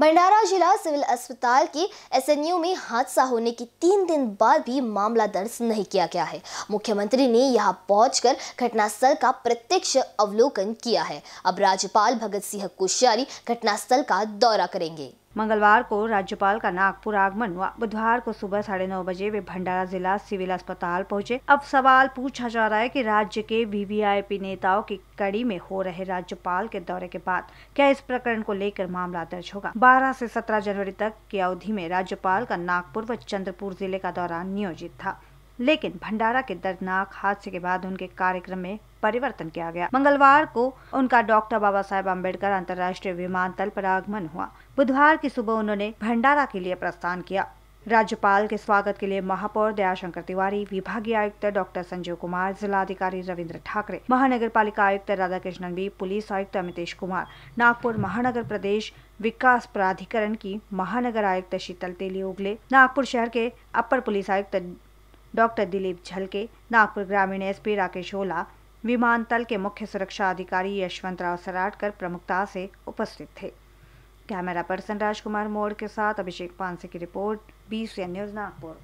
भंडारा जिला सिविल अस्पताल के एसएनयू में हादसा होने के तीन दिन बाद भी मामला दर्ज नहीं किया गया है मुख्यमंत्री ने यहां पहुंचकर घटनास्थल का प्रत्यक्ष अवलोकन किया है अब राज्यपाल भगत सिंह कोश्यारी घटनास्थल का दौरा करेंगे मंगलवार को राज्यपाल का नागपुर आगमन हुआ बुधवार को सुबह साढ़े नौ बजे वे भंडारा जिला सिविल अस्पताल पहुंचे अब सवाल पूछा जा रहा है कि राज्य के वीवीआईपी नेताओं की कड़ी में हो रहे राज्यपाल के दौरे के बाद क्या इस प्रकरण को लेकर मामला दर्ज होगा बारह से सत्रह जनवरी तक की अवधि में राज्यपाल का नागपुर व चंद्रपुर जिले का दौरा नियोजित था लेकिन भंडारा के दर्दनाक हादसे के बाद उनके कार्यक्रम में परिवर्तन किया गया मंगलवार को उनका डॉक्टर बाबा साहेब अम्बेडकर अंतर्राष्ट्रीय विमानतल पर आगमन हुआ बुधवार की सुबह उन्होंने भंडारा के लिए प्रस्थान किया राज्यपाल के स्वागत के लिए महापौर दयाशंकर तिवारी विभागीय आयुक्त डॉक्टर संजीव कुमार जिलाधिकारी रविंद्र ठाकरे महानगर पालिका आयुक्त राधाकृष्णन बी पुलिस आयुक्त अमितेश कुमार नागपुर महानगर प्रदेश विकास प्राधिकरण की महानगर आयुक्त शीतल तेली उगले नागपुर शहर के अपर पुलिस आयुक्त डॉक्टर दिलीप झलके नागपुर ग्रामीण एसपी राकेश ओला विमानतल के मुख्य सुरक्षा अधिकारी यशवंतराव सराटकर प्रमुखता से उपस्थित थे कैमरा पर्सन राजकुमार मोड़ के साथ अभिषेक पांसे की report B N news Nagpur